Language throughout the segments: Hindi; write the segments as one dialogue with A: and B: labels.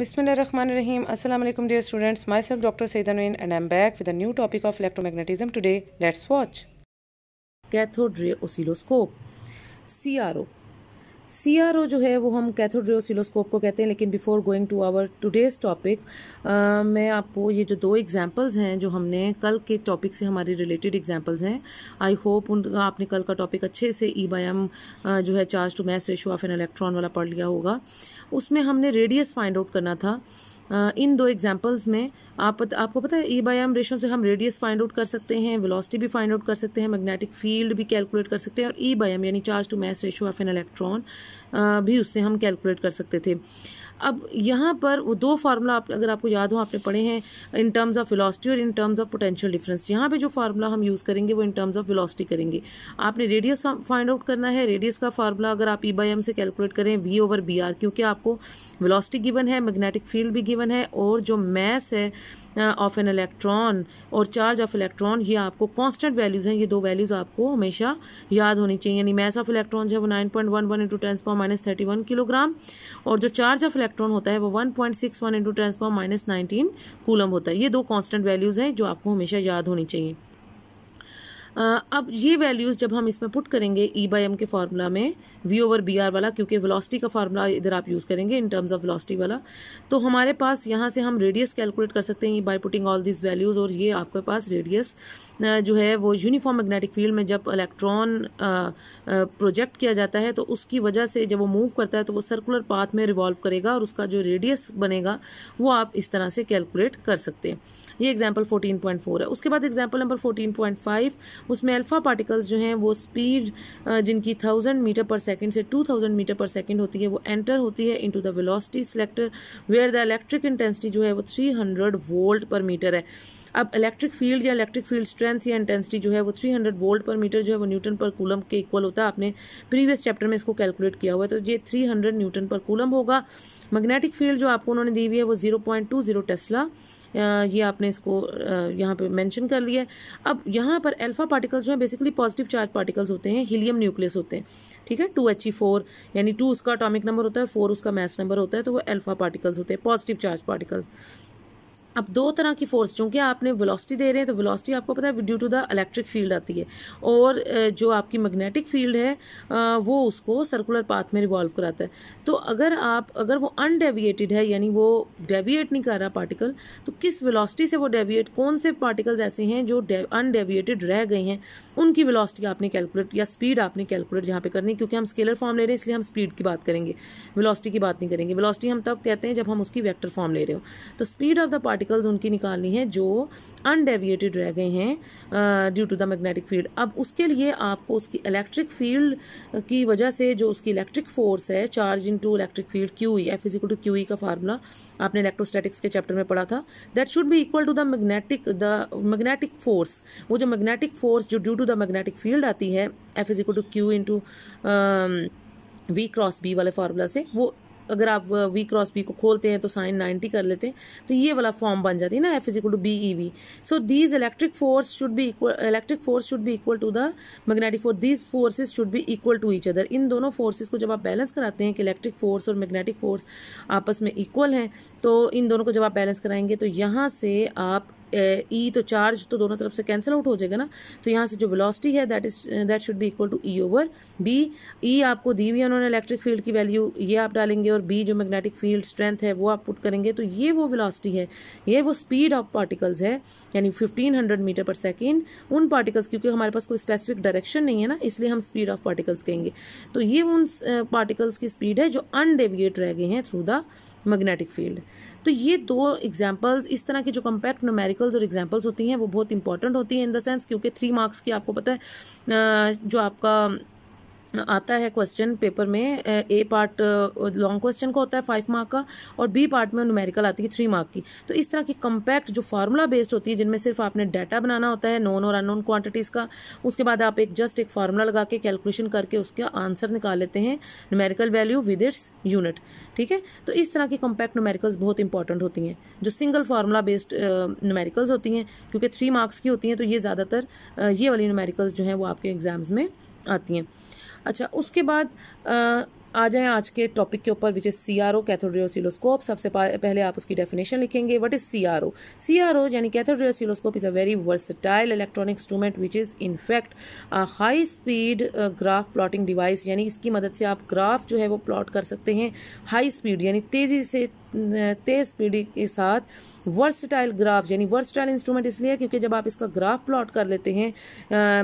A: Bismillahirrahmanirrahim. Assalamu alaikum dear students. Myself Dr. Saidanuin and I'm back with a new topic of electromagnetism today. Let's watch. Cathode ray oscilloscope CRO C R O जो है वो हम कैथोड्रियोसिलोस्कोप को कहते हैं लेकिन before going to our today's topic मैं आपको ये जो दो एग्जाम्पल्स हैं जो हमने कल के टॉपिक से हमारे रिलेटेड एग्जाम्पल्स हैं आई होप उन आपने कल का टॉपिक अच्छे से ई बाई एम जो है charge to mass ratio of an electron वाला पढ़ लिया होगा उसमें हमने रेडियस फाइंड आउट करना था इन दो एग्जाम्पल्स में आप आपको पता है ई बाई एम रेशो से हम रेडियस फाइंड आउट कर सकते हैं वेलोसिटी भी फाइंड आउट कर सकते हैं मैग्नेटिक फील्ड भी कैलकुलेट कर सकते हैं और ई बाई एम यानी charge to mass ratio of an electron भी उससे हम कैलकुलेट कर सकते थे अब यहाँ पर वो दो फार्मूला आप अगर आपको याद हो आपने पढ़े हैं इन टर्म्स ऑफ वेलोसिटी और in terms of potential difference यहाँ पे जो फार्मूला हम यूज़ करेंगे वो इन टर्म्स ऑफ वेलोसिटी करेंगे आपने रेडियस फाइंड आउट करना है रेडियस का फार्मूला अगर आप ई बाई एम से कैलकुलेट करें वी ओवर बी आर क्योंकि आपको वेलोसिटी गिवन है मैग्नेटिक फील्ड भी गिवन है और जो मैस है ऑफ एन इलेक्ट्रॉन और चार्ज ऑफ इलेक्ट्रॉन ये आपको कांस्टेंट वैल्यूज़ हैं ये दो वैल्यूज़ आपको हमेशा याद होनी चाहिए यानी मैस ऑफ इलेक्ट्रॉन जो है वो nine point one one into tens power minus thirty one kilogram और जो चार्ज ऑफ इलेक्ट्रॉन होता है वो one point six one into tens power minus nineteen coulomb होता है ये दो कॉन्स्टेंट वैल्यूज़ हैं जो आपको हमेशा याद होनी चाहिए अब ये वैल्यूज़ जब हम इसमें पुट करेंगे ई बाई एम के फार्मूला में वी ओवर बी आर वाला क्योंकि वेलोसिटी का फार्मूला इधर आप यूज़ करेंगे इन टर्म्स ऑफ वेलोसिटी वाला तो हमारे पास यहाँ से हम रेडियस कैलकुलेट कर सकते हैं by putting all this values और ये आपके पास रेडियस जो है वो यूनिफॉर्म मैग्नेटिक फील्ड में जब इलेक्ट्रॉन प्रोजेक्ट किया जाता है तो उसकी वजह से जब वो मूव करता है तो वो सर्कुलर पाथ में रिवॉल्व करेगा और उसका जो रेडियस बनेगा वो आप इस तरह से कैलकुलेट कर सकते हैं ये एग्जाम्पल 14.4 है उसके बाद एग्जाम्पल नंबर 14.5 उसमें अल्फा पार्टिकल्स जो हैं वो स्पीड जिनकी थाउजेंड मीटर पर सेकेंड से थाउजेंड मीटर पर सेकेंड होती है वो एंटर होती है to the velocity selector where the electric intensity जो है वो three hundred volt per metre है अब इलेक्ट्रिक फील्ड या इलेक्ट्रिक फील्ड स्ट्रेंथ या इंटेंसिटी जो है वो 300 वोल्ट पर मीटर जो है वो न्यूटन पर कूलम के इक्वल होता है आपने प्रीवियस चैप्टर में इसको कैलकुलेट किया हुआ है तो ये 300 न्यूटन पर कूलम होगा मैग्नेटिक फील्ड जो आपको उन्होंने दी हुई है वो 0.20 टेस्ला ये आपने इसको यहाँ पे मेंशन कर लिया है अब यहाँ पर अल्फा पार्टिकल्स जो है बेसिकली पॉजिटिव चार्ज पार्टिकल्स होते हैं हीलियम न्यूक्लियस होते हैं ठीक है टू एच ई फोर यानी टू उसका अटोमिक नंबर होता है फोर उसका मैस नंबर होता है तो वो अल्फा पार्टिकल्स होते हैं पॉजिटिव चार्ज पार्टिकल्स अब दो तरह की फोर्स चूँकि आपने वेलोसिटी दे रहे हैं तो वेलोसिटी आपको पता है due to the electric field आती है और जो आपकी मैग्नेटिक फील्ड है वो उसको सर्कुलर पाथ में रिवॉल्व कराता है तो अगर आप अगर वो अनडेविएटेड है यानी वो डेविएट नहीं कर रहा पार्टिकल तो किस वेलोसिटी से वो डेविएट कौन से पार्टिकल्स ऐसे हैं जो अनडेविएटेड रह गए हैं उनकी वेलोसिटी आपने कैलकुलेट या स्पीड आपने कैलकुलेट यहाँ पे करनी क्योंकि हम स्केलर फॉर्म ले रहे हैं इसलिए हम स्पीड की बात करेंगे वेलोसिटी की बात नहीं करेंगे वेलोसिटी हम तब कहते हैं जब हम उसकी वैक्टर फॉर्म ले रहे हो तो speed of the particle particles उनकी निकालनी है जो अनडेविएटेड रह गए हैं due to the magnetic field अब उसके लिए आपको उसकी इलेक्ट्रिक फील्ड की वजह से जो उसकी इलेक्ट्रिक फोर्स है charge into electric field Q E F equal to Q E का फार्मूला आपने इलेक्ट्रोस्टैटिक्स के चैप्टर में पढ़ा था दैट शुड भी equal to the magnetic the magnetic force वो जो मैग्नेटिक फोर्स जो due to the magnetic field आती है F equal to Q into V cross B वाले फार्मूला से वो अगर आप वी क्रॉस बी को खोलते हैं तो साइन नाइन्टी कर लेते हैं तो ये वाला फॉर्म बन जाती है ना F is equal to B E V so these electric force should भी इक्वल इलेक्ट्रिक फोर्स शुड भी equal to the magnetic force these forces should भी इक्वल टू ईच अदर इन दोनों फोर्सेज को जब आप बैलेंस कराते हैं कि इलेक्ट्रिक फोर्स और मैग्नेटिक फोर्स आपस में इक्वल हैं तो इन दोनों को जब आप बैलेंस कराएंगे तो यहाँ से आप ई e तो चार्ज तो दोनों तरफ से कैंसिल आउट हो जाएगा ना तो यहाँ से जो वेलोसिटी है that is that should be equal to E over B E आपको दी हुई है उन्होंने इलेक्ट्रिक फील्ड की वैल्यू ये आप डालेंगे और बी जो मैग्नेटिक फील्ड स्ट्रेंथ है वो आप पुट करेंगे तो ये वो वेलोसिटी है ये वो स्पीड ऑफ पार्टिकल्स है यानी 1500 मीटर पर सेकेंड उन पार्टिकल्स क्योंकि हमारे पास कोई स्पेसिफिक डायरेक्शन नहीं है ना इसलिए हम स्पीड ऑफ पार्टिकल्स कहेंगे तो ये उन पार्टिकल्स की स्पीड है जो अनडेविएट रह गए हैं थ्रू द मैग्नेटिक फील्ड तो ये दो एग्जाम्पल्स इस तरह की जो कम्पैक्ट नोमेरिकल्स और एग्जाम्पल्स होती हैं वो बहुत इंपॉर्टेंट होती हैं इन द सेंस क्योंकि थ्री मार्क्स की आपको पता है जो आपका आता है क्वेश्चन पेपर में ए पार्ट लॉन्ग क्वेश्चन का होता है फाइव मार्क का और बी पार्ट में नुमेरिकल आती है थ्री मार्क की तो इस तरह की कम्पैक्ट जो फार्मूला बेस्ड होती है जिनमें सिर्फ आपने डाटा बनाना होता है नॉन और अननोन क्वांटिटीज़ का उसके बाद आप एक जस्ट एक फार्मूला लगा के कैलकुलेशन करके उसका आंसर निकाल लेते हैं numerical value with its unit ठीक है तो इस तरह की कॉम्पैक्ट न्यूमेरिकल्स बहुत इंपॉर्टेंट होती हैं जो सिंगल फार्मूला बेस्ड न्यूमेरिकल्स होती हैं क्योंकि थ्री मार्क्स की होती हैं तो ये ज़्यादातर ये वाली न्यूमेरिकल्स जो हैं वो आपके एग्ज़ाम्स में आती हैं अच्छा उसके बाद आ जाएं आज के टॉपिक के ऊपर विच इज़ सी आर ओ कैथोड्रियोसिलोस्कोप सबसे पहले आप उसकी डेफिनेशन लिखेंगे what is C R O C R O यानी cathode ray oscilloscope is a very versatile electronic instrument which is in fact high speed graph plotting device यानी इसकी मदद से आप ग्राफ जो है वो प्लॉट कर सकते हैं हाई स्पीड यानी तेज़ी से तेज स्पीडी के साथ वर्सटाइल ग्राफ यानी वर्सटाइल इंस्ट्रूमेंट इसलिए क्योंकि जब आप इसका ग्राफ प्लॉट कर लेते हैं आ,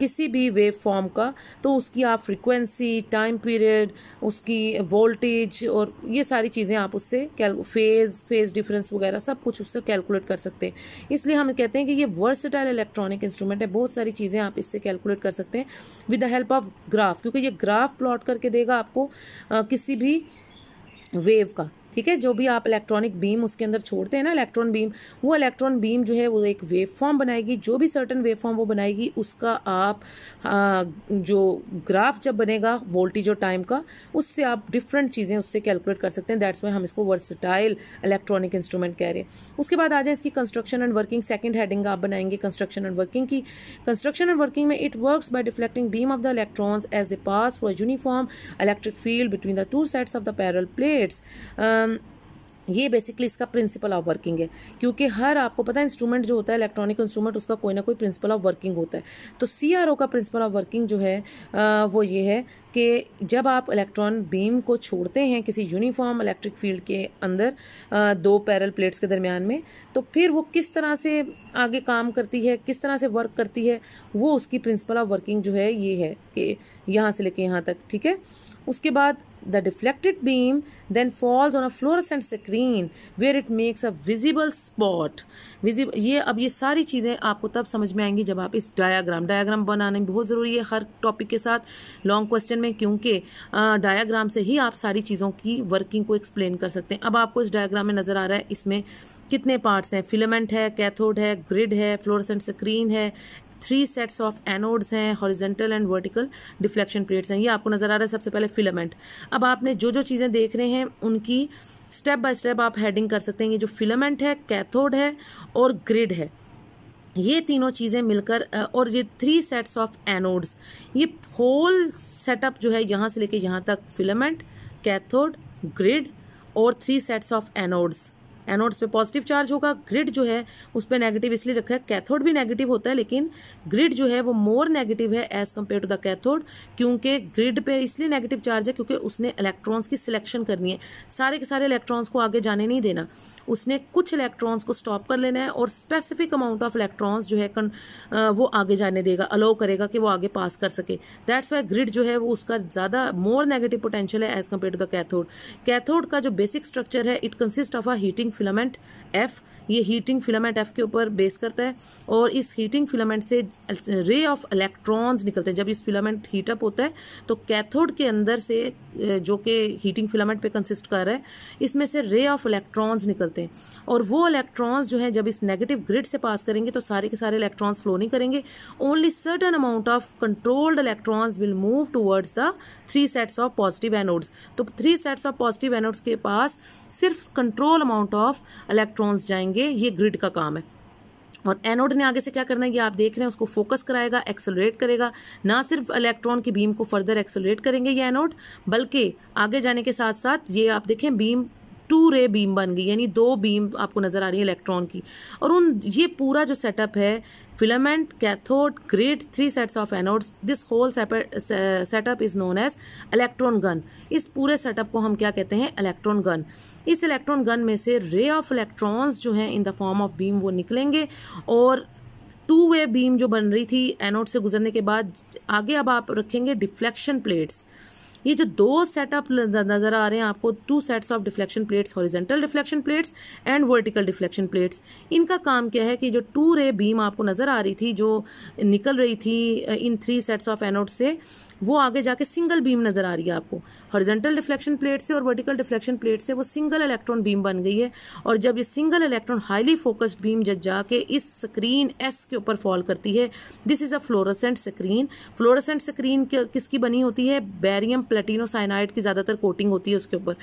A: किसी भी वेव फॉर्म का तो उसकी आप फ्रिक्वेंसी टाइम पीरियड उसकी वोल्टेज और ये सारी चीज़ें आप उससे फेज फेज डिफरेंस वगैरह सब कुछ उससे कैलकुलेट कर सकते हैं इसलिए हम कहते हैं कि ये वर्सटाइल इलेक्ट्रॉनिक इंस्ट्रूमेंट है बहुत सारी चीज़ें आप इससे कैलकुलेट कर सकते हैं with the help of graph क्योंकि ये ग्राफ प्लॉट करके देगा आपको आ, किसी भी वेव का ठीक है जो भी आप इलेक्ट्रॉनिक बीम उसके अंदर छोड़ते हैं ना इलेक्ट्रॉन बीम वो इलेक्ट्रॉन बीम जो है वो एक वेव फॉर्म बनाएगी जो भी सर्टन वेव फॉर्म वो बनाएगी उसका आप आ, जो ग्राफ जब बनेगा वोल्टेज और टाइम का उससे आप डिफरेंट चीज़ें उससे कैलकुलेट कर सकते हैं दैट्स वाई हम इसको वर्सटाइल इलेक्ट्रॉनिक इंस्ट्रूमेंट कह रहे हैं उसके बाद आ जाए इसकी construction and working second heading आप बनाएंगे कंस्ट्रक्शन एंड वर्किंग की कंस्ट्रक्शन एंड वर्किंग में it work by deflecting beam of the electrons as the pass through uniform electric field between the two sets of the parallel plates Um, ये बेसिकली इसका प्रिंसिपल ऑफ वर्किंग है क्योंकि हर आपको पता है इंस्ट्रूमेंट जो होता है इलेक्ट्रॉनिक इंस्ट्रूमेंट उसका कोई ना कोई प्रिंसिपल ऑफ वर्किंग होता है तो सी का प्रिंसिपल ऑफ वर्किंग जो है आ, uh, वो ये है कि जब आप इलेक्ट्रॉन बीम को छोड़ते हैं किसी यूनिफॉर्म इलेक्ट्रिक फील्ड के अंदर आ, uh, दो पैरल प्लेट्स के दरमियान में तो फिर वो किस तरह से आगे काम करती है किस तरह से वर्क करती है वो उसकी प्रिंसिपल ऑफ वर्किंग जो है ये है कि यहाँ से लेके यहाँ तक ठीक है उसके बाद the deflected beam then falls on a fluorescent screen where it makes a visible spot visible ये अब ये सारी चीज़ें आपको तब समझ में आएंगी जब आप इस डायाग्राम डायाग्राम बनाने बहुत ज़रूरी है हर टॉपिक के साथ लॉन्ग क्वेश्चन में क्योंकि डायाग्राम से ही आप सारी चीज़ों की वर्किंग को एक्सप्लेन कर सकते हैं अब आपको इस डायाग्राम में नज़र आ रहा है इसमें कितने पार्ट्स हैं फिलामेंट है कैथोड है ग्रिड है फ्लोरसेंट स्क्रीन है थ्री सेट्स ऑफ एनोड्स हैं horizontal and vertical deflection plates हैं ये आपको नजर आ रहा है सबसे पहले फिलामेंट अब आपने जो जो चीज़ें देख रहे हैं उनकी स्टेप बाय स्टेप आप हेडिंग कर सकते हैं ये जो फिलामेंट है कैथोड है और ग्रिड है ये तीनों चीज़ें मिलकर और ये थ्री सेट्स ऑफ एनोड्स ये होल सेटअप जो है यहाँ से लेके यहाँ तक फिलामेंट कैथोड ग्रिड और three sets of anodes anodes पे पॉजिटिव चार्ज होगा ग्रिड जो है उस पर नेगेटिव इसलिए रखा है कैथोड भी नेगेटिव होता है लेकिन ग्रिड जो है वो मोर नेगेटिव है as compare to the cathode क्योंकि ग्रिड पे इसलिए नेगेटिव चार्ज है क्योंकि उसने इलेक्ट्रॉन्स की सिलेक्शन करनी है सारे के सारे इलेक्ट्रॉन्स को आगे जाने नहीं देना उसने कुछ इलेक्ट्रॉन्स को स्टॉप कर लेना है और स्पेसिफिक अमाउंट ऑफ इलेक्ट्रॉन्स जो है वो आगे जाने देगा अलाउ करेगा कि वो आगे पास कर सके दैट्स वाई ग्रिड जो है वो उसका ज़्यादा मोर नेगेटिव पोटेंशियल है as compare to the cathode cathode का जो बेसिक स्ट्रक्चर है it consist of a heating filament F ये हीटिंग फिलामेंट एफ के ऊपर बेस करता है और इस हीटिंग फिलामेंट से रे ऑफ इलेक्ट्रॉन्स निकलते हैं जब इस फिलामेंट हीटअप होता है तो कैथोड के अंदर से जो कि हीटिंग फिलामेंट पे कंसिस्ट कर रहा है इसमें से रे ऑफ इलेक्ट्रॉन्स निकलते हैं और वो इलेक्ट्रॉन्स जो है जब इस नेगेटिव ग्रिड से पास करेंगे तो सारे के सारे इलेक्ट्रॉन्स फ्लो नहीं करेंगे only certain amount of controlled electrons will move towards the three sets of positive anodes तो three sets of positive anodes के पास सिर्फ कंट्रोल अमाउंट ऑफ इलेक्ट्रॉन्स जाएंगे करेंगे ये ग्रिड का काम है और एनोड ने आगे से क्या करना है ये आप देख रहे हैं उसको फोकस कराएगा एक्सेलरेट करेगा ना सिर्फ इलेक्ट्रॉन की बीम को फर्दर एक्सेलरेट करेंगे ये एनोड बल्कि आगे जाने के साथ साथ ये आप देखें बीम टू रे बीम बन गई यानी दो बीम आपको नजर आ रही है इलेक्ट्रॉन की और उन ये पूरा जो सेटअप है filament cathode grid three sets of anodes this whole setup is known as electron gun इस पूरे सेटअप को हम क्या कहते हैं इलेक्ट्रॉन गन इस इलेक्ट्रॉन गन में से रे ऑफ इलेक्ट्रॉन्स जो हैं in the form of beam वो निकलेंगे और टू वे बीम जो बन रही थी एनोड से गुजरने के बाद आगे अब आप रखेंगे डिफ्लेक्शन प्लेट्स ये जो दो सेटअप नजर आ रहे हैं आपको two sets of deflection plates horizontal deflection plates and vertical deflection plates इनका काम क्या है कि जो टू रे बीम आपको नजर आ रही थी जो निकल रही थी इन थ्री सेट्स ऑफ एनोड से वो आगे जाके सिंगल बीम नजर आ रही है आपको हॉरिजेंटल डिफ्लेक्शन प्लेट से और वर्टिकल डिफ्लेक्शन प्लेट से वो सिंगल इलेक्ट्रॉन बीम बन गई है और जब ये single electron highly focused beam जब जाके इस स्क्रीन एस के ऊपर फॉल करती है this is a fluorescent screen fluorescent screen किसकी बनी होती है बैरियम प्लेटिनोसाइनाइड की ज़्यादातर कोटिंग होती है उसके ऊपर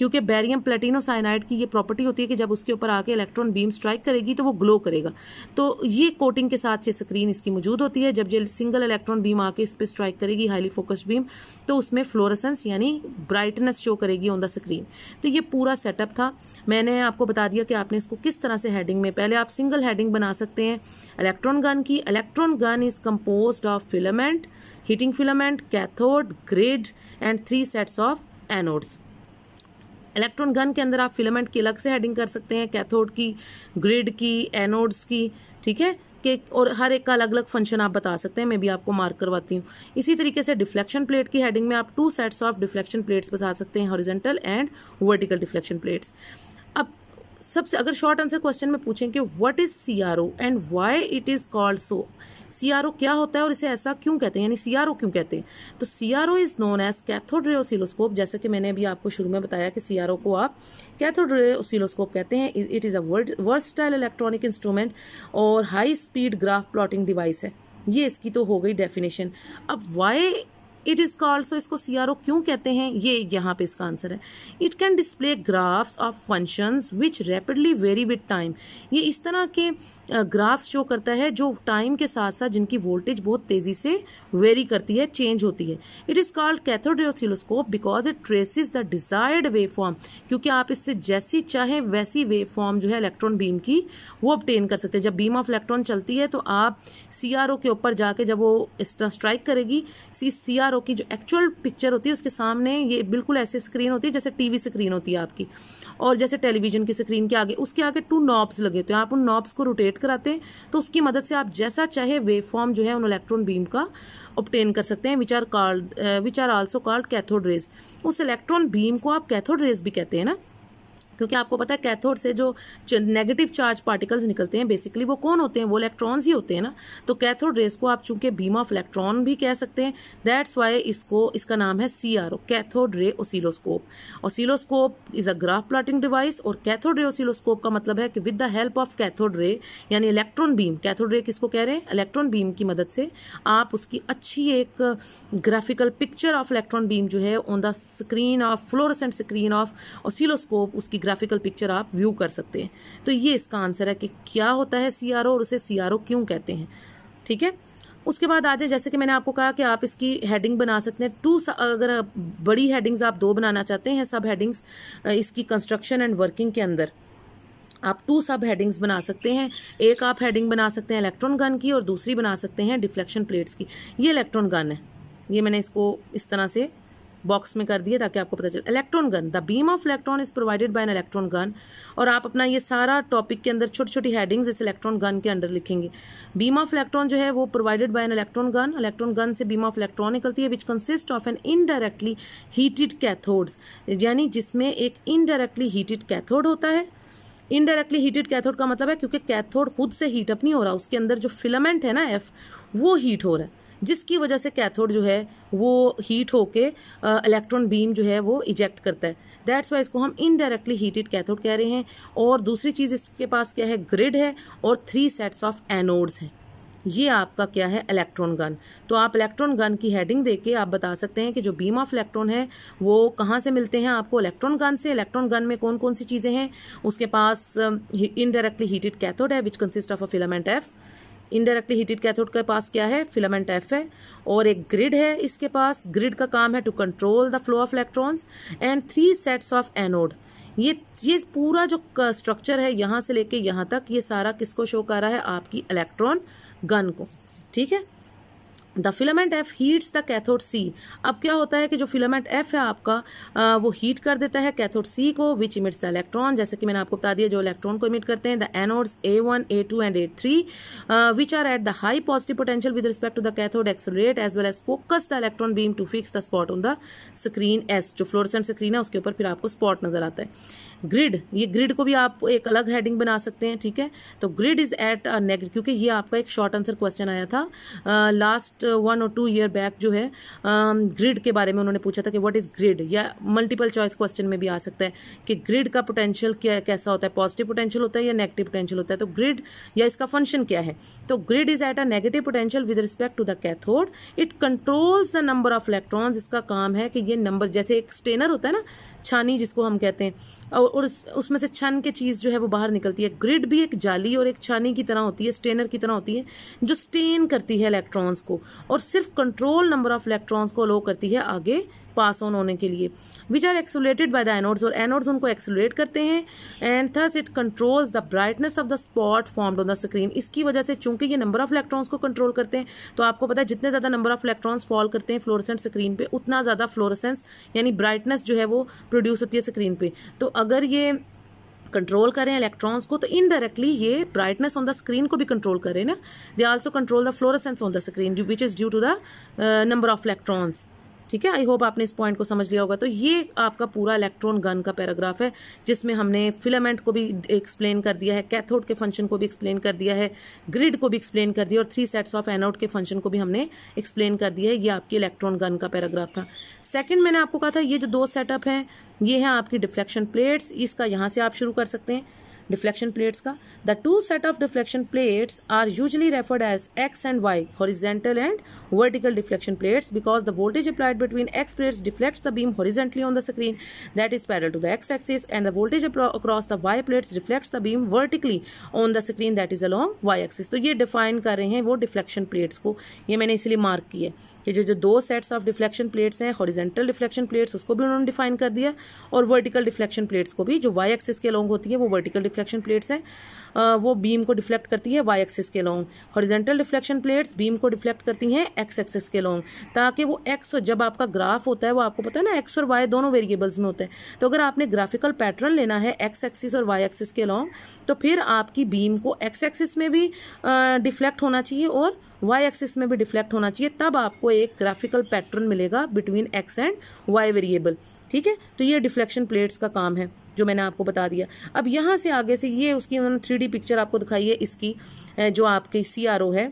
A: क्योंकि बैरियम प्लेटिनो साइनाइड की ये प्रॉपर्टी होती है कि जब उसके ऊपर आके इलेक्ट्रॉन बीम स्ट्राइक करेगी तो वो ग्लो करेगा तो ये कोटिंग के साथ ये स्क्रीन इसकी मौजूद होती है जब ये सिंगल इलेक्ट्रॉन बीम आके इस पर स्ट्राइक करेगी हाईली फोकस्ड बीम तो उसमें फ्लोरसेंस यानी ब्राइटनेस शो करेगी ऑन द स्क्रीन तो ये पूरा सेटअप था मैंने आपको बता दिया कि आपने इसको किस तरह से हेडिंग में पहले आप सिंगल हेडिंग बना सकते हैं इलेक्ट्रॉन गन की electron gun is compose of filament heating filament cathode grid and three sets of anodes electron gun के अंदर आप फिलामेंट की अलग से हेडिंग कर सकते हैं कैथोड की ग्रिड की एनोड्स की ठीक है के और हर एक का अलग अलग फंक्शन आप बता सकते हैं मैं भी आपको मार्क करवाती हूँ इसी तरीके से डिफ्लेक्शन प्लेट की हेडिंग में आप two sets of deflection plates बता सकते हैं horizontal and vertical deflection plates अब सबसे अगर शॉर्ट आंसर क्वेश्चन में पूछें कि what is C R O and why it is called so CRO क्या होता है और इसे ऐसा क्यों कहते हैं यानी सीआरओ क्यों कहते हैं तो CRO is known as cathode ray जैसे कि मैंने अभी आपको शुरू में बताया कि सीआरओ को आप कैथोड रे कहते हैं it is a versatile electronic instrument और high speed graph plotting device है ये इसकी तो हो गई डेफिनेशन अब why it is called so इसको सी क्यों कहते हैं ये यहाँ पे इसका आंसर है it can display graphs of functions which rapidly vary with time ये इस तरह के ग्राफ्स शो करता है जो टाइम के साथ साथ जिनकी वोल्टेज बहुत तेजी से वेरी करती है चेंज होती है it is called cathode ray oscilloscope because it traces the desired wave form क्योंकि आप इससे जैसी चाहे वैसी वेव फॉर्म जो है इलेक्ट्रॉन बीम की वो ऑप्टेन कर सकते हैं जब बीम ऑफ इलेक्ट्रॉन चलती है तो आप सी के ऊपर जाके जब वो इस तरह स्ट्राइक करेगी सी सी की जो एक्चुअल पिक्चर होती है उसके सामने ये बिल्कुल ऐसे स्क्रीन होती है जैसे टीवी स्क्रीन होती है आपकी और जैसे टेलीविजन की स्क्रीन के आगे उसके आगे टू नॉब्स लगे होते हैं आप उन नॉब्स को रोटेट कराते हैं तो उसकी मदद से आप जैसा चाहे वेव फॉर्म जो है उन इलेक्ट्रॉन बीम का ऑप्टेन कर सकते हैं which are called which are also called cathode rays उस इलेक्ट्रॉन बीम को आप कैथोड रेज भी कहते हैं ना क्योंकि आपको पता है कैथोड से जो नेगेटिव चार्ज पार्टिकल्स निकलते हैं बेसिकली वो कौन होते हैं वो इलेक्ट्रॉन्स ही होते हैं ना तो कैथोड रेस को आप चूंकि बीम ऑफ इलेक्ट्रॉन भी कह सकते हैं दैट्स वाई इसको इसका नाम है C R O cathode ray oscilloscope oscilloscope is a graph plotting device और कैथोड रे ओसिलोस्कोप का मतलब है कि with the help of cathode ray यानी इलेक्ट्रॉन बीम कैथोड रे किसको कह रहे हैं इलेक्ट्रॉन बीम की मदद से आप उसकी अच्छी एक graphical picture of electron beam जो है on the screen of fluorescent screen of oscilloscope उसकी ग्राफिकल पिक्चर आप व्यू कर सकते हैं तो ये इसका आंसर है कि क्या होता है सी और उसे सी क्यों कहते हैं ठीक है उसके बाद आ जाए जैसे कि मैंने आपको कहा कि आप इसकी हेडिंग बना सकते हैं टू अगर बड़ी हेडिंग्स आप दो बनाना चाहते हैं सब हेडिंग्स इसकी कंस्ट्रक्शन एंड वर्किंग के अंदर आप टू सब हेडिंग्स बना सकते हैं एक आप हेडिंग बना सकते हैं इलेक्ट्रॉन गन की और दूसरी बना सकते हैं डिफ्लेक्शन प्लेट्स की ये इलेक्ट्रॉन गन है ये मैंने इसको इस तरह से बॉक्स में कर दिए ताकि आपको पता चले electron gun the beam of electron is provided by an electron gun और आप अपना ये सारा टॉपिक के अंदर छोटी छोटी हेडिंग्स इस इलेक्ट्रॉन गन के अंडर लिखेंगे बीम ऑफ इलेक्ट्रॉन जो है वो provided by an electron gun electron gun से बीम ऑफ इलेक्ट्रॉन निकलती है which consist of an indirectly heated cathodes यानी जिसमें एक इनडायरेक्टली हीटेड कैथोड होता है इनडायरेक्टली हीटेड कैथोड का मतलब है क्योंकि कैथोड खुद से हीटअप नहीं हो रहा उसके अंदर जो फिलामेंट है ना एफ वो हीट हो रहा है जिसकी वजह से कैथोड जो है वो हीट होके इलेक्ट्रॉन बीम जो है वो इजेक्ट करता है दैट्स वाई इसको हम इनडायरेक्टली हीटेड कैथोड कह रहे हैं और दूसरी चीज़ इसके पास क्या है ग्रिड है और थ्री सेट्स ऑफ एनोड्स हैं ये आपका क्या है इलेक्ट्रॉन गन तो आप इलेक्ट्रॉन गन की हेडिंग देके आप बता सकते हैं कि जो बीम ऑफ इलेक्ट्रॉन है वो कहाँ से मिलते हैं आपको इलेक्ट्रॉन गन से इलेक्ट्रॉन गन में कौन कौन सी चीज़ें हैं उसके पास इनडायरेक्टली हीटेड कैथोड है which consist of a filament F indirectly heated cathode के पास क्या है फिलामेंट एफ है और एक ग्रिड है इसके पास ग्रिड का काम है to control the flow of electrons and three sets of anode ये ये पूरा जो स्ट्रक्चर है यहाँ से लेके यहाँ तक ये सारा किसको शो कर रहा है आपकी इलेक्ट्रॉन गन को ठीक है the filament F heats the cathode C अब क्या होता है कि जो फिलामेंट एफ है आपका वो हीट कर देता है कैथोड सी को विच इमिट्स द इलेक्ट्रॉन जैसे कि मैंने आपको बता दिया जो इलेक्ट्रॉन को इमिट करते हैं the anodes A one A two and A three which are at the high positive potential with respect to the cathode accelerate as well as focus the electron beam to fix the spot on the screen S जो फ्लोरसेंट स्क्रीन है उसके ऊपर फिर आपको स्पॉट नजर आता है ग्रिड ये ग्रिड को भी आप एक अलग हेडिंग बना सकते हैं ठीक है तो ग्रिड इज एट नेगेटिव क्योंकि ये आपका एक शॉर्ट आंसर क्वेश्चन आया था लास्ट uh, लास्ट वन और टू ईयर बैक जो है ग्रिड um, के बारे में उन्होंने पूछा था कि व्हाट इज़ ग्रिड या मल्टीपल चॉइस क्वेश्चन में भी आ सकता है कि ग्रिड का पोटेंशियल क्या कैसा होता है पॉजिटिव पोटेंशियल होता है या नेगेटिव पोटेंशियल होता है तो ग्रिड या इसका फंक्शन क्या है तो grid is at a negative potential with respect to the cathode it controls the number of electrons इसका काम है कि ये नंबर जैसे एक स्टेनर होता है ना छानी जिसको हम कहते हैं और, उसमें से छन के चीज़ जो है वो बाहर निकलती है ग्रिड भी एक जाली और एक छानी की तरह होती है स्टेनर की तरह होती है जो स्टेन करती है इलेक्ट्रॉन्स को और सिर्फ कंट्रोल नंबर ऑफ इलेक्ट्रॉन्स को अलो करती है आगे पास ऑन होने के लिए which are accelerated by the anodes और एनोड्स उनको एक्सोलेट करते हैं and thus it controls the brightness of the spot form on the screen इसकी वजह से चूंकि ये नंबर ऑफ इलेक्ट्रॉन्स को कंट्रोल करते हैं तो आपको पता है जितने ज़्यादा नंबर ऑफ इलेक्ट्रॉन्स फॉल करते हैं फ्लोरसेंट स्क्रीन पर उतना ज़्यादा फ्लोरसेंस यानी ब्राइटनेस जो है वो प्रोड्यूस होती है स्क्रीन पर तो अगर ये कंट्रोल करें इलेक्ट्रॉन्स को तो इनडायरेक्टली ये ब्राइटनेस ऑन द स्क्रीन को भी कंट्रोल करें ना they also control the fluorescence on the screen which is due to the number of electrons ठीक है आई होप आपने इस पॉइंट को समझ लिया होगा तो ये आपका पूरा इलेक्ट्रॉन गन का पैराग्राफ है जिसमें हमने फिलामेंट को भी एक्सप्लेन कर दिया है कैथोड के फंक्शन को भी एक्सप्लेन कर दिया है ग्रिड को भी एक्सप्लेन कर दिया और थ्री सेट्स ऑफ एनआउट के फंक्शन को भी हमने एक्सप्लेन कर दिया है ये आपकी इलेक्ट्रॉन गन का पैराग्राफ था सेकेंड मैंने आपको कहा था ये जो दो सेटअप हैं ये है आपकी डिफ्लेक्शन प्लेट्स इसका यहाँ से आप शुरू कर सकते हैं डिफ्लेक्शन प्लेट्स का the two set of deflection plates are usually referred as X and Y horizontal and vertical deflection plates because the voltage applied between x plates deflects the beam horizontally on the screen that is parallel to the x axis and the voltage across the y plates reflects the beam vertically on the screen that is along y axis तो ये define कर रहे हैं वो deflection plates को ये मैंने इसलिए mark किया कि जो जो दो sets of deflection plates हैं horizontal deflection plates उसको भी उन्होंने define कर दिया और vertical deflection plates को भी जो y axis के along होती है वो vertical deflection plates हैं वो बीम को डिफ्लेक्ट करती है वाई एक्सिस के along horizontal deflection plates beam को डिफ्लेक्ट करती हैं एक्स एक्सिस के लॉन्ग ताकि वो एक्स जब आपका ग्राफ होता है वो आपको पता है ना एक्स और वाई दोनों वेरिएबल्स में होता है तो अगर आपने ग्राफिकल पैटर्न लेना है एक्स एक्सिस और वाई एक्सिस के लॉन्ग तो फिर आपकी बीम को एक्स एक्सिस में भी डिफ्लेक्ट होना चाहिए और वाई एक्सिस में भी डिफ्लेक्ट होना चाहिए तब आपको एक ग्राफिकल पैटर्न मिलेगा between X and Y variable ठीक है तो ये डिफ्लेक्शन प्लेट्स का काम है जो मैंने आपको बता दिया अब यहाँ से आगे से ये उसकी उन्होंने थ्री पिक्चर आपको दिखाई है इसकी जो आपकी सी है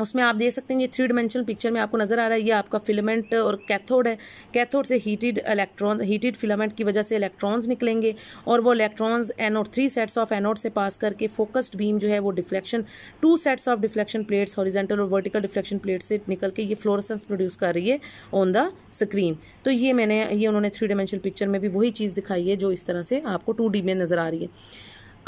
A: उसमें आप देख सकते हैं ये थ्री डिमेंशनल पिक्चर में आपको नज़र आ रहा है ये आपका फिलामेंट और कैथोड है कैथोड से हीटेड इलेक्ट्रॉन हीटेड फिलामेंट की वजह से इलेक्ट्रॉन्स निकलेंगे और वो electrons anode three sets of anode से पास करके फोकस्ड बीम जो है वो deflection two sets of deflection plates horizontal और वर्टिकल डिफ्लेक्शन प्लेट से निकल के ये फ्लोरसेंस प्रोड्यूस कर रही है ऑन द स्क्रीन तो ये मैंने ये उन्होंने थ्री डिमेंशनल पिक्चर में भी वही चीज़ दिखाई है जो इस तरह से आपको टू में नज़र आ रही है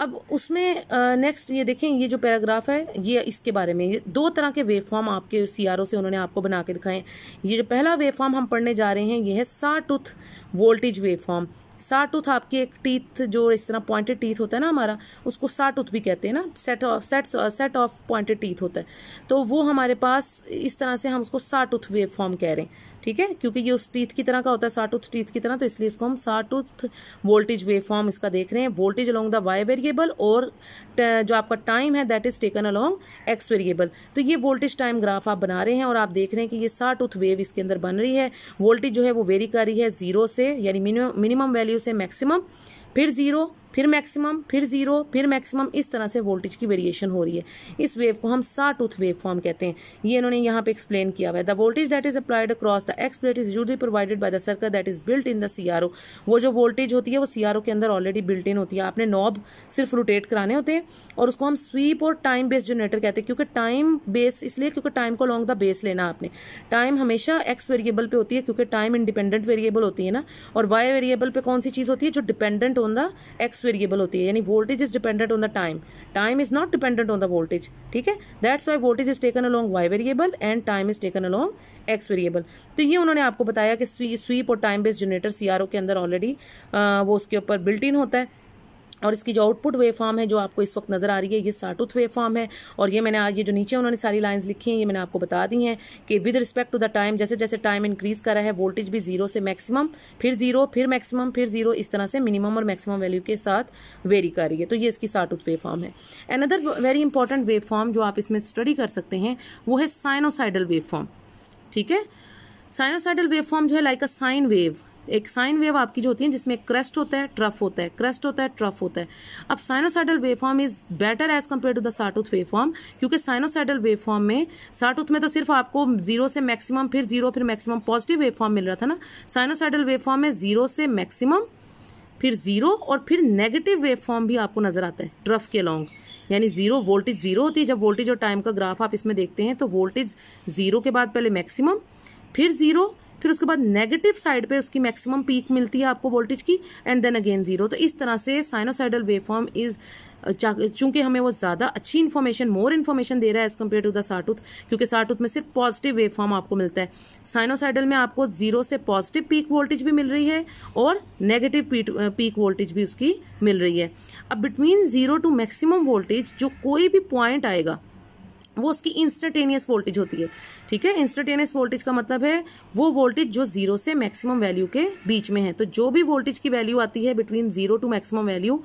A: अब उसमें नेक्स्ट ये देखें ये जो पैराग्राफ है ये इसके बारे में दो तरह के वेव फॉर्म आपके सी से उन्होंने आपको बना के दिखाए ये जो पहला वेव फॉर्म हम पढ़ने जा रहे हैं ये है sawtooth voltage wave form sawtooth आपकी एक टीथ जो इस तरह पॉइंटेड टीथ होता है ना हमारा उसको साटूथ भी कहते हैं ना set of set set of pointed teeth होता है तो वो हमारे पास इस तरह से हम उसको साटूथ वेव फॉर्म कह रहे हैं ठीक है क्योंकि ये उस टीथ की तरह का होता है साटूथ टीथ की तरह तो इसलिए इसको हम साटूथ वोल्टेज वेव फॉर्म इसका देख रहे हैं voltage along the Y variable और जो आपका टाइम है that is taken along x variable तो ये वोल्टेज टाइम ग्राफ आप बना रहे हैं और आप देख रहे हैं कि ये साटूथ वेव इसके अंदर बन रही है वोल्टेज जो है वो वेरी कर रही है जीरो से यानी मिनिमम वैल्यू वैल्यू से मैक्सिमम फिर ज़ीरो फिर मैक्सिमम फिर जीरो फिर मैक्सिमम इस तरह से वोल्टेज की वेरिएशन हो रही है इस वेव को हम सा टूथ वेव फॉर्म कहते हैं ये इन्होंने यहाँ पे एक्सप्लेन किया हुआ है the voltage that is applied across the X plate is usually provided by the circuit that is built in the C वो जो वोल्टेज होती है वो सी के अंदर ऑलरेडी बिल्ट इन होती है आपने नॉब सिर्फ रोटेट कराने होते हैं और उसको हम स्वीप और टाइम बेस्ड जनरेटर कहते हैं क्योंकि टाइम बेस इसलिए क्योंकि टाइम को लॉन्ग द बेस लेना आपने टाइम हमेशा एक्स वेरिएबल पर होती है क्योंकि टाइम इंडिपेंडेंट वेरिएबल होती है ना और वाई वेरिएबल पर कौन सी चीज़ होती है जो dependent on the x variable होती है यानी voltage is dependent on the time time is not dependent on the voltage ठीक है that's why voltage is taken along y variable and time is taken along x variable तो ये उन्होंने आपको बताया कि स्वीप और टाइम बेस्ड जनरेटर सी के अंदर ऑलरेडी वो उसके ऊपर बिल्टिन होता है और इसकी जो आउटपुट वेव फॉर्म है जो आपको इस वक्त नज़र आ रही है ये साटूथ वेव फॉर्म है और ये मैंने आज ये जो नीचे उन्होंने सारी लाइंस लिखी हैं ये मैंने आपको बता दी हैं कि with respect to the time जैसे जैसे टाइम इंक्रीज़ कर रहा है वोल्टेज भी जीरो से मैक्सिमम फिर जीरो फिर मैक्सिमम फिर जीरो इस तरह से मिनिमम और मैक्सिमम वैल्यू के साथ वेरी कर रही है तो ये इसकी साटूथ वेव फॉर्म है another very important wave form जो आप इसमें स्टडी कर सकते हैं वो है साइनोसाइडल वेव फॉर्म ठीक है साइनोसाइडल वेव फॉर्म जो है लाइक अ साइन वेव एक साइन वेव आपकी जो होती है जिसमें क्रस्ट होता है ट्रफ होता है क्रस्ट होता है ट्रफ होता है अब sinusoidal wave form is better as compare to the sawtooth wave form क्योंकि साइनोसाइडल वेव फॉर्म में साटूथ में तो सिर्फ आपको जीरो से मैक्सिमम फिर जीरो फिर मैक्सिमम पॉजिटिव वेव फॉर्म मिल रहा था ना साइनोसाइडल वेव फॉर्म में जीरो से मैक्सिमम फिर जीरो और फिर नेगेटिव वेव फॉर्म भी आपको नजर आता है ट्रफ के अलॉन्ग यानी जीरो वोल्टेज जीरो होती है जब वोल्टेज और टाइम का ग्राफ आप इसमें देखते हैं तो वोल्टेज जीरो के बाद पहले मैक्सिमम फिर जीरो फिर उसके बाद नेगेटिव साइड पे उसकी मैक्सिमम पीक मिलती है आपको वोल्टेज की एंड देन अगेन जीरो तो इस तरह से साइनोसाइडल वेवफॉर्म इज चूंकि हमें वो ज़्यादा अच्छी इन्फॉर्मेशन मोर इन्फॉर्मेशन दे रहा है as compare to the sawtooth क्योंकि सार्टूथ में सिर्फ पॉजिटिव वेव फॉर्म आपको मिलता है साइनोसाइडल में आपको जीरो से पॉजिटिव पीक वोल्टेज भी मिल रही है और नेगेटिव पीक वोल्टेज भी उसकी मिल रही है अब between zero to maximum voltage जो कोई भी पॉइंट आएगा वो उसकी इंस्टेंटेनियस वोल्टेज होती है ठीक है इंस्टेंटेनियस वोल्टेज का मतलब है वो वोल्टेज जो जीरो से मैक्सिमम वैल्यू के बीच में है तो जो भी वोल्टेज की वैल्यू आती है between zero to maximum value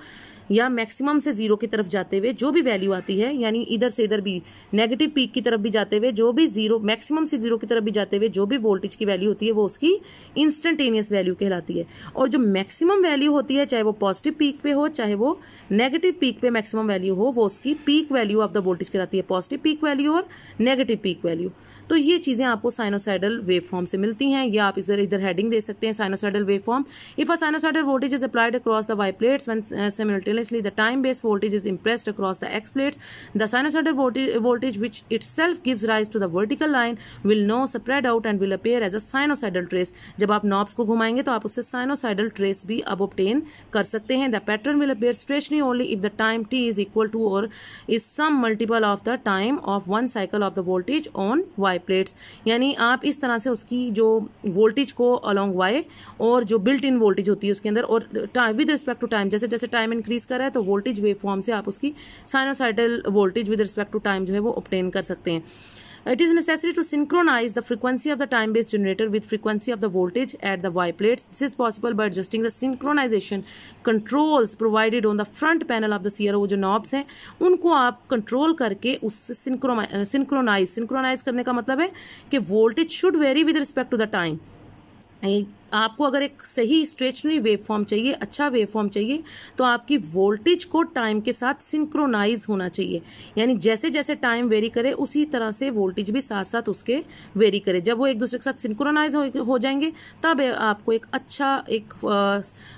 A: या मैक्सिमम से जीरो की तरफ जाते हुए जो भी वैल्यू आती है यानी इधर से इधर भी नेगेटिव पीक की तरफ भी जाते हुए जो भी जीरो मैक्सिमम से जीरो की तरफ भी जाते हुए जो भी वोल्टेज की वैल्यू होती है वो उसकी इंस्टेंटेनियस वैल्यू कहलाती है और जो मैक्सिमम वैल्यू होती है चाहे वो पॉजिटिव पीक पे हो चाहे वो नेगेटिव पीक पे मैक्सिमम वैल्यू हो वो उसकी peak value of the voltage कहलाती है पॉजिटिव पीक वैल्यू और नेगेटिव पीक वैल्यू तो ये चीज़ें आपको साइनोसाइडल वेव फॉर्म से मिलती हैं या आप इधर इधर हेडिंग दे सकते हैं sinusoidal wave form if a sinusoidal voltage is applied across the y plates one simultaneously simultaneously the time based voltage is impressed across the x plates the sinusoidal voltage, voltage which itself gives rise to the vertical line will now spread out and will appear as a sinusoidal trace jab aap knobs ko ghumayenge to aap usse sinusoidal trace bhi ab obtain kar sakte hain the pattern will appear stationary only if the time t is equal to or is some multiple of the time of one cycle of the voltage on y plates yani aap is tarah se uski jo voltage ko along y aur jo built in voltage होती है उसके अंदर और with respect to time jaise jaise time increase increase कर रहा है तो वोल्टेज वेव से आप उसकी sinusoidal voltage with respect to time जो है वो ऑप्टेन कर सकते हैं it is necessary to synchronize the frequency of the time based generator with frequency of the voltage at the y plates this is possible by adjusting the synchronization controls provided on the front panel of the CRO जो नॉब्स हैं उनको आप कंट्रोल करके उससे सिंक्रोनाइज सिंक्रोनाइज करने का मतलब है कि voltage should vary with respect to the time आपको अगर एक सही स्ट्रेचनरी वेव फॉर्म चाहिए अच्छा वेव फॉर्म चाहिए तो आपकी वोल्टेज को टाइम के साथ सिंक्रोनाइज होना चाहिए यानी जैसे जैसे टाइम वेरी करे उसी तरह से वोल्टेज भी साथ साथ उसके वेरी करे जब वो एक दूसरे के साथ सिंक्रोनाइज हो, जाएंगे तब आपको एक अच्छा एक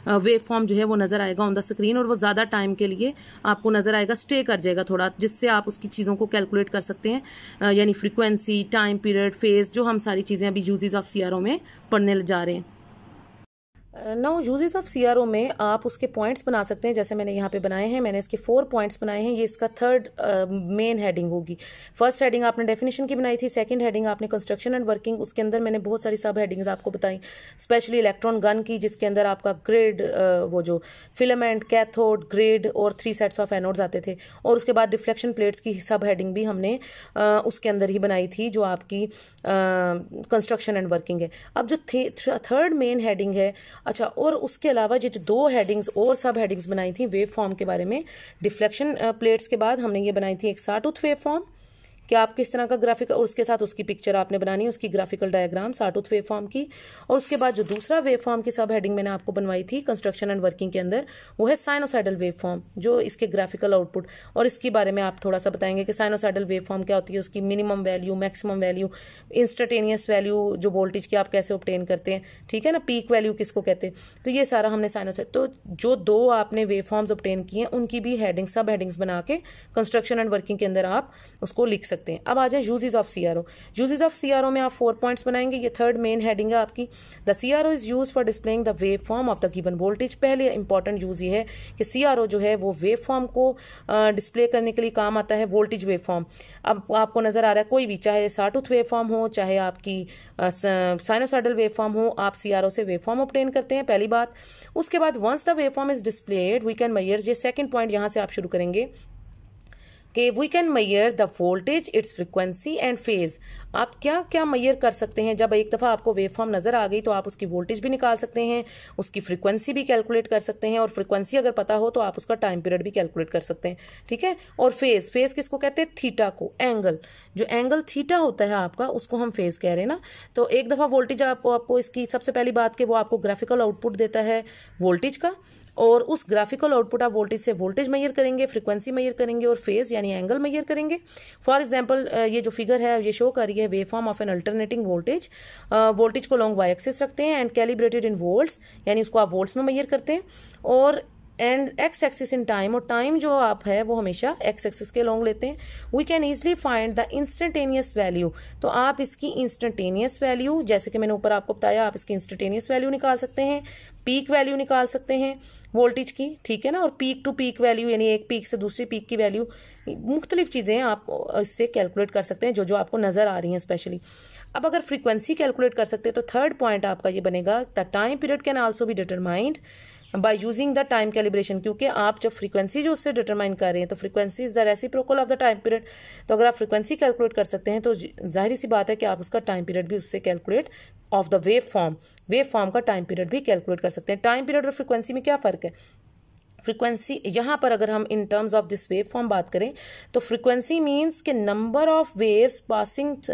A: वेव फॉर्म जो है वो नज़र आएगा ऑन द स्क्रीन और वो ज़्यादा टाइम के लिए आपको नज़र आएगा स्टे कर जाएगा थोड़ा जिससे आप उसकी चीज़ों को कैलकुलेट कर सकते हैं यानी फ्रिक्वेंसी टाइम पीरियड फेज जो हम सारी चीज़ें अभी यूजेज ऑफ सीआरओ में पढ़ने जा रहे हैं नाउ यूजेज ऑफ सी में आप उसके पॉइंट्स बना सकते हैं जैसे मैंने यहाँ पे बनाए हैं मैंने इसके फोर पॉइंट्स बनाए हैं ये इसका थर्ड मेन हेडिंग होगी फर्स्ट हेडिंग आपने डेफिनेशन की बनाई थी सेकंड हेडिंग आपने कंस्ट्रक्शन एंड वर्किंग उसके अंदर मैंने बहुत सारी सब हेडिंग्स आपको बताई स्पेशली इलेक्ट्रॉन गन की जिसके अंदर आपका ग्रेड uh, वो जो फिलामेंट कैथोड ग्रेड और थ्री सेट्स ऑफ एनोड्स आते थे और उसके बाद रिफ्लेक्शन प्लेट्स की सब हेडिंग भी हमने uh, उसके अंदर ही बनाई थी जो आपकी कंस्ट्रक्शन एंड वर्किंग है अब जो थर्ड मेन हेडिंग है अच्छा और उसके अलावा जो दो हेडिंग्स और सब हेडिंग्स बनाई थी वेव फॉर्म के बारे में डिफ्लेक्शन प्लेट्स के बाद हमने ये बनाई थी एक उथ वेव फॉर्म कि आप किस तरह का ग्राफिक और उसके साथ उसकी पिक्चर आपने बनानी है उसकी graphical diagram sawtooth wave form की और उसके बाद जो दूसरा वेव फॉर्म की सब हेडिंग मैंने आपको बनवाई थी कंस्ट्रक्शन एंड वर्किंग के अंदर वो है साइनोसाइडल वेव फॉर्म जो इसके ग्राफिकल आउटपुट और इसके बारे में आप थोड़ा सा बताएंगे कि साइनोसाइडल वेव फॉर्म क्या होती है उसकी minimum value maximum value instantaneous value जो वोल्टेज की आप कैसे ऑप्टेन करते हैं ठीक है ना पीक वैल्यू किसको कहते हैं तो ये सारा हमने साइनोसाइड तो जो दो आपने वेव फॉर्म्स ऑप्टेन किए हैं उनकी भी हेडिंग सब हेडिंग्स बना के कंस्ट्रक्शन एंड वर्किंग के अंदर आप उसको लिख सकते सकते हैं अब आ जाए usages of C R O usages of C R O में आप फोर पॉइंट्स बनाएंगे ये थर्ड मेन हेडिंग है आपकी the C R O is use for displaying the wave form of the given voltage पहले इंपॉर्टेंट यूज़ ये है कि सी आर ओ जो है वो वेव फॉर्म को डिस्प्ले करने के लिए काम आता है वोल्टेज वेव फॉर्म अब आपको नज़र आ रहा है कोई भी चाहे साटूथ वेव फॉर्म हो चाहे आपकी साइनोसाइडल वेव फॉर्म हो आप सी आर ओ से वेव फॉर्म ऑप्टेन करते हैं पहली बात उसके बाद once the wave form is displayed we can measure ये सेकेंड पॉइंट यहाँ से आप शुरू करेंगे कि we can measure the voltage its frequency and phase आप क्या क्या मैयर कर सकते हैं जब एक दफ़ा आपको वेव फॉर्म नज़र आ गई तो आप उसकी वोल्टेज भी निकाल सकते हैं उसकी फ्रिक्वेंसी भी कैलकुलेट कर सकते हैं और फ्रिक्वेंसी अगर पता हो तो आप उसका टाइम पीरियड भी कैलकुलेट कर सकते हैं ठीक है और फेज फेज किसको कहते हैं थीटा को एंगल जो एंगल थीटा होता है आपका उसको हम फेज कह रहे हैं ना तो एक दफ़ा वोल्टेज आपको आपको इसकी सबसे पहली बात कि वो आपको ग्राफिकल आउटपुट देता है वोल्टेज का और उस ग्राफिकल आउटपुट आप वोल्टेज से वोल्टेज मैयर करेंगे फ्रीक्वेंसी मैयर करेंगे और फेज यानी एंगल मैयर करेंगे फॉर एग्जाम्पल ये जो फिगर है ये शो कर रही है wave form of an alternating voltage voltage को लॉन्ग वाई एक्सेस रखते हैं एंड कैलिब्रेटेड इन वोल्ट्स यानी उसको आप वोल्ट्स में मैयर करते हैं और and x axis in time और टाइम जो आप है वो हमेशा एक्स एक्सिस के लॉन्ग लेते हैं we can easily find the instantaneous value तो आप इसकी इंस्टेंटेनियस वैल्यू जैसे कि मैंने ऊपर आपको बताया आप इसकी इंस्टेंटेनियस वैल्यू निकाल सकते हैं पीक वैल्यू निकाल सकते हैं वोल्टेज की ठीक है ना और पीक टू पीक वैल्यू यानी एक पीक से दूसरी पीक की वैल्यू मुख्तलिफ चीज़ें आप इससे कैलकुलेट कर सकते हैं जो जो आपको नज़र आ रही हैं स्पेशली अब अगर फ्रीक्वेंसी कैलकुलेट कर सकते हैं तो थर्ड पॉइंट आपका ये बनेगा the time period can also be determined by using the time calibration क्योंकि आप जब फ्रीक्वेंसी जो उससे डिटरमाइन कर रहे हैं तो frequency is the reciprocal of the time period तो अगर आप फ्रीक्वेंसी कैलकुलेट कर सकते हैं तो जाहिर सी बात है कि आप उसका टाइम पीरियड भी उससे calculate of the wave form wave form का टाइम पीरियड भी कैलकुलेट कर सकते हैं टाइम पीरियड और फ्रीक्वेंसी में क्या फ़र्क है फ्रीक्वेंसी यहाँ पर अगर हम in terms of this wave form बात करें तो फ्रीक्वेंसी मीन्स के number of waves passing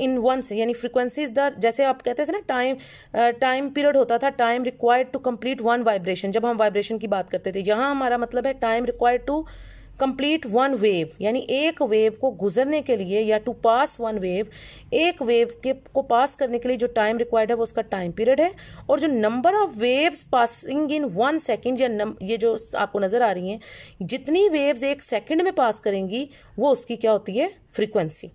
A: in once यानी फ्रीक्वेंसी इज द जैसे आप कहते थे ना टाइम टाइम पीरियड होता था time required to complete one vibration जब हम वाइब्रेशन की बात करते थे यहाँ हमारा मतलब है time required to complete one wave यानी एक वेव को गुजरने के लिए या टू पास वन वेव एक वेव के को पास करने के लिए जो टाइम रिक्वायर्ड है वो उसका टाइम पीरियड है और जो number of waves passing in one second या नम, ये जो आपको नज़र आ रही हैं जितनी वेव्स एक सेकेंड में पास करेंगी वो उसकी क्या होती है frequency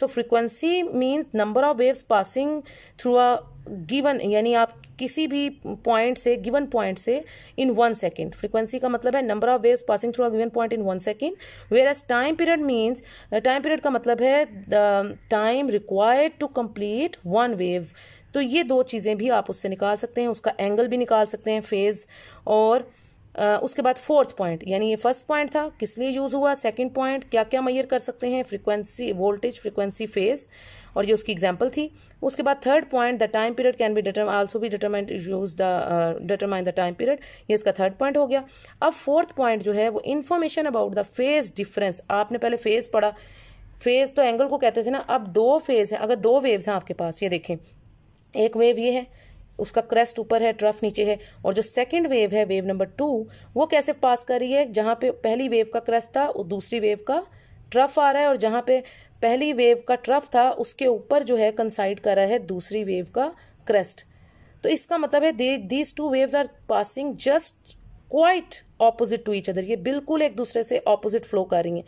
A: so frequency means number of waves passing through a given यानी आप किसी भी पॉइंट से गिवन पॉइंट से इन वन सेकेंड फ्रिक्वेंसी का मतलब है number of waves passing through a given point in one second where as time period means time period का मतलब है time required to complete one wave तो ये दो चीज़ें भी आप उससे निकाल सकते हैं उसका एंगल भी निकाल सकते हैं फेज और uh, उसके बाद फोर्थ पॉइंट यानी ये फर्स्ट पॉइंट था किस लिए यूज़ हुआ सेकंड पॉइंट क्या क्या मैयर कर सकते हैं फ्रीक्वेंसी वोल्टेज फ्रीक्वेंसी फेज और ये उसकी एग्जाम्पल थी उसके बाद third point the time period can be determine also भी determine use the determine the time period ये इसका थर्ड पॉइंट हो गया अब फोर्थ पॉइंट जो है वो information about the phase difference आपने पहले फेज पढ़ा फेज तो एंगल को कहते थे ना अब दो फेज हैं अगर दो वेव्स हैं आपके पास ये देखें एक वेव ये है उसका क्रेस्ट ऊपर है ट्रफ नीचे है और जो सेकंड वेव है वेव नंबर टू वो कैसे पास कर रही है जहाँ पे पहली वेव का क्रेस्ट था दूसरी वेव का ट्रफ आ रहा है और जहाँ पे पहली वेव का ट्रफ था उसके ऊपर जो है कंसाइड करा है दूसरी वेव का क्रेस्ट तो इसका मतलब है these two waves are passing just quite opposite to each other ये बिल्कुल एक दूसरे से ऑपोजिट फ्लो कर रही हैं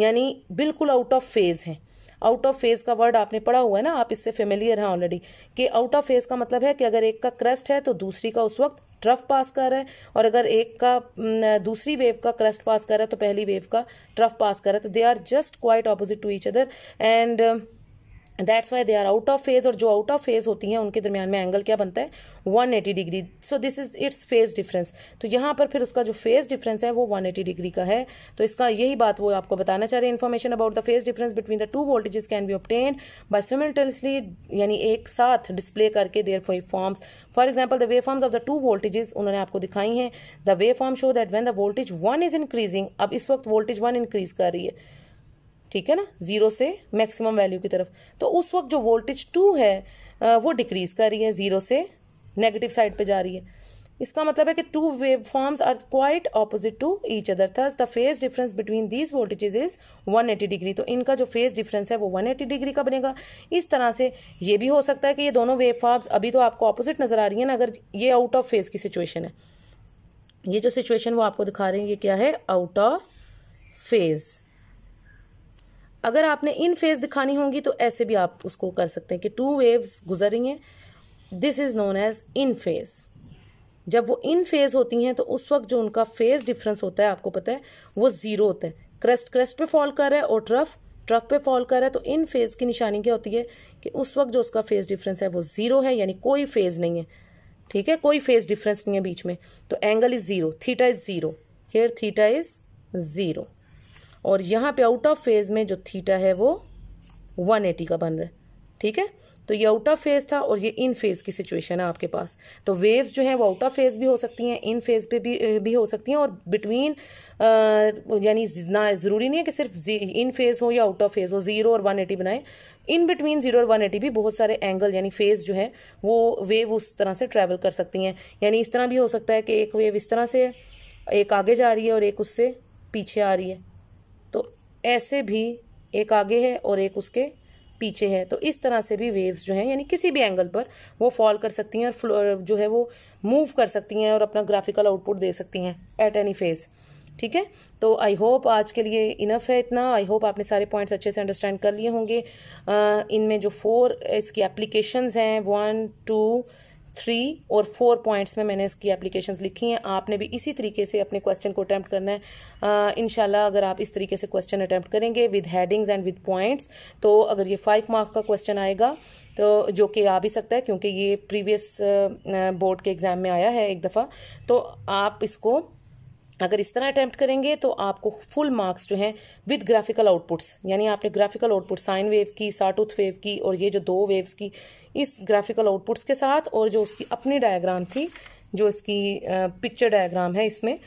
A: यानी बिल्कुल आउट ऑफ फेज हैं आउट ऑफ फेज का वर्ड आपने पढ़ा हुआ है ना आप इससे फेमिलियर हैं ऑलरेडी कि आउट ऑफ फेज का मतलब है कि अगर एक का क्रस्ट है तो दूसरी का उस वक्त ट्रफ पास कर रहा है और अगर एक का दूसरी वेव का क्रस्ट पास कर रहा है तो पहली वेव का ट्रफ पास कर रहा है तो they are just quite opposite to each other and that's why they are out of phase और जो आउट ऑफ फेज होती हैं उनके दरमियान में एंगल क्या बनता है one eighty degree so this is its phase difference तो यहाँ पर फिर उसका जो फेज डिफरेंस है वो वन एटी डिग्री का है तो इसका यही बात वो आपको बताना चाह रहे हैं information about the phase difference between the two voltages can be obtained by simultaneously यानी एक साथ डिस्प्ले करके their for forms for example the wave forms of the two voltages उन्होंने आपको दिखाई हैं the wave form show that when the voltage one is increasing अब इस वक्त वोल्टेज वन इंक्रीज कर रही है ठीक है ना जीरो से मैक्सिमम वैल्यू की तरफ तो उस वक्त जो वोल्टेज टू है वो डिक्रीज कर रही है जीरो से नेगेटिव साइड पे जा रही है इसका मतलब है कि two wave forms are quite opposite to each other thus the phase difference between these voltage is 180 degree तो इनका जो फेज डिफरेंस है वो 180 डिग्री का बनेगा इस तरह से ये भी हो सकता है कि ये दोनों वेव फॉर्म्स अभी तो आपको ऑपोजिट नजर आ रही है ना अगर ये आउट ऑफ फेज की सिचुएशन है ये जो सिचुएशन वो आपको दिखा रहे हैं ये क्या है आउट ऑफ फेज़ अगर आपने इन फेज दिखानी होगी तो ऐसे भी आप उसको कर सकते हैं कि टू वेव्स गुजर रही हैं this is known as in phase जब वो इन फेज होती हैं तो उस वक्त जो उनका फेज डिफरेंस होता है आपको पता है वो ज़ीरो होता है क्रेस्ट क्रेस्ट पे फॉल कर रहा है और ट्रफ ट्रफ पे फॉल कर रहा है तो इन फेज़ की निशानी क्या होती है कि उस वक्त जो उसका फेज़ डिफरेंस है वो ज़ीरो है यानी कोई फेज़ नहीं है ठीक है कोई फेज़ डिफरेंस नहीं है बीच में तो angle is zero theta is zero here theta is zero और यहाँ पे आउट ऑफ फेज में जो थीटा है वो वन एटी का बन रहा है ठीक है तो ये आउट ऑफ फेज था और ये इन फेज की सिचुएशन है आपके पास तो वेव्स जो है वो आउट ऑफ फेज भी हो सकती हैं इन फेज पे भी भी हो सकती हैं और बिटवीन यानी ना ज़रूरी नहीं है कि सिर्फ इन फेज हो या आउट ऑफ फेज हो जीरो और वन एटी बनाए इन बिटवीन जीरो और वन एटी भी बहुत सारे एंगल यानी फेज जो है वो वेव उस तरह से ट्रैवल कर सकती हैं यानी इस तरह भी हो सकता है कि एक वेव इस तरह से एक आगे जा रही है और एक उससे पीछे आ रही है ऐसे भी एक आगे है और एक उसके पीछे है तो इस तरह से भी वेव्स जो हैं यानी किसी भी एंगल पर वो फॉल कर सकती हैं और जो है वो मूव कर सकती हैं और अपना ग्राफिकल आउटपुट दे सकती हैं एट एनी फेज़ ठीक है तो आई होप आज के लिए इनफ है इतना आई होप आपने सारे पॉइंट्स अच्छे से अंडरस्टैंड कर लिए होंगे इनमें जो फोर इसकी एप्लीकेशंस हैं वन टू थ्री और फोर पॉइंट्स में मैंने इसकी एप्लीकेशंस लिखी हैं आपने भी इसी तरीके से अपने क्वेश्चन को अटैम्प्ट करना है इन अगर आप इस तरीके से क्वेश्चन अटैम्प्ट करेंगे with headings and with points तो अगर ये फाइव मार्क का क्वेश्चन आएगा तो जो कि आ भी सकता है क्योंकि ये प्रीवियस बोर्ड के एग्ज़ाम में आया है एक दफ़ा तो आप इसको अगर इस तरह अटैम्प्ट करेंगे तो आपको फुल मार्क्स जो हैं विद ग्राफिकल आउटपुट्स यानी आपने ग्राफिकल आउटपुट साइन वेव की साटूथ वेव की और ये जो दो वेव्स की इस ग्राफिकल आउटपुट्स के साथ और जो उसकी अपनी डायग्राम थी जो इसकी पिक्चर डायग्राम है इसमें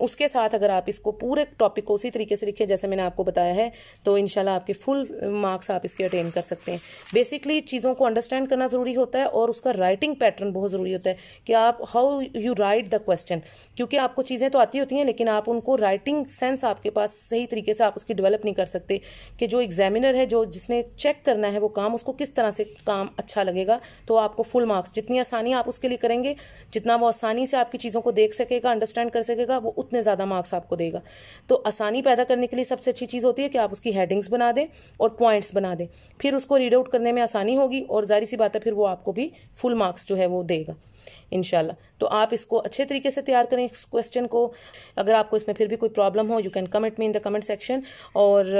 A: उसके साथ अगर आप इसको पूरे टॉपिक को उसी तरीके से लिखें जैसे मैंने आपको बताया है तो इनशाला आपके फुल मार्क्स आप इसके अटेन कर सकते हैं बेसिकली चीज़ों को अंडरस्टैंड करना ज़रूरी होता है और उसका राइटिंग पैटर्न बहुत ज़रूरी होता है कि आप how you write the question क्योंकि आपको चीज़ें तो आती होती हैं लेकिन आप उनको राइटिंग सेंस आपके पास सही तरीके से आप उसकी डेवलप नहीं कर सकते कि जो एग्जामिनर है जो जिसने चेक करना है वो काम उसको किस तरह से काम अच्छा लगेगा तो आपको फुल मार्क्स जितनी आसानी आप उसके लिए करेंगे जितना वो आसानी से आपकी चीज़ों को देख सकेगा अंडरस्टैंड कर सकेगा वो उतना कितने ज़्यादा मार्क्स आपको देगा तो आसानी पैदा करने के लिए सबसे अच्छी चीज़ होती है कि आप उसकी हेडिंग्स बना दें और पॉइंट्स बना दें फिर उसको रीड आउट करने में आसानी होगी और जारी सी बात है फिर वो आपको भी फुल मार्क्स जो है वो देगा इनशाला तो आप इसको अच्छे तरीके से तैयार करें इस क्वेश्चन को अगर आपको इसमें फिर भी कोई प्रॉब्लम हो you can comment me in the comment section और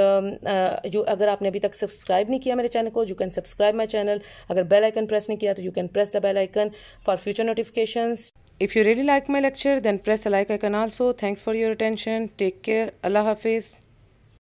A: जो अगर आपने अभी तक सब्सक्राइब नहीं किया मेरे चैनल को you can subscribe my channel अगर बेल आइकन प्रेस नहीं किया तो you can press the bell icon for future notifications If you really like my lecture then press the like icon also. Thanks for your attention. Take care. Allah Hafiz.